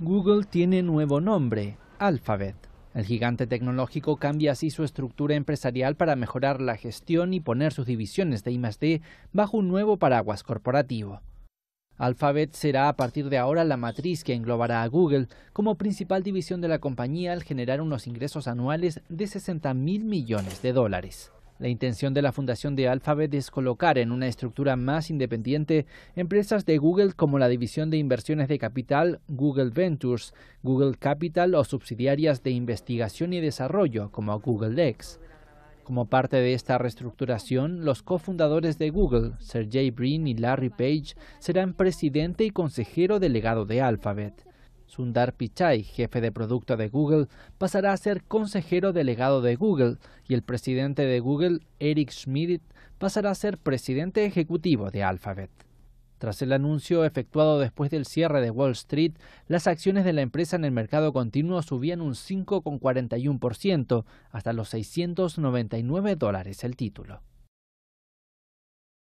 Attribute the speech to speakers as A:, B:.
A: Google tiene nuevo nombre, Alphabet. El gigante tecnológico cambia así su estructura empresarial para mejorar la gestión y poner sus divisiones de I+D bajo un nuevo paraguas corporativo. Alphabet será a partir de ahora la matriz que englobará a Google como principal división de la compañía al generar unos ingresos anuales de 60 mil millones de dólares. La intención de la fundación de Alphabet es colocar en una estructura más independiente empresas de Google como la división de inversiones de capital Google Ventures, Google Capital o subsidiarias de investigación y desarrollo como Google X. Como parte de esta reestructuración, los cofundadores de Google, Sergey Brin y Larry Page, serán presidente y consejero delegado de Alphabet. Sundar Pichai, jefe de producto de Google, pasará a ser consejero delegado de Google y el presidente de Google, Eric Schmidt, pasará a ser presidente ejecutivo de Alphabet. Tras el anuncio efectuado después del cierre de Wall Street, las acciones de la empresa en el mercado continuo subían un 5,41% hasta los 699 dólares el título.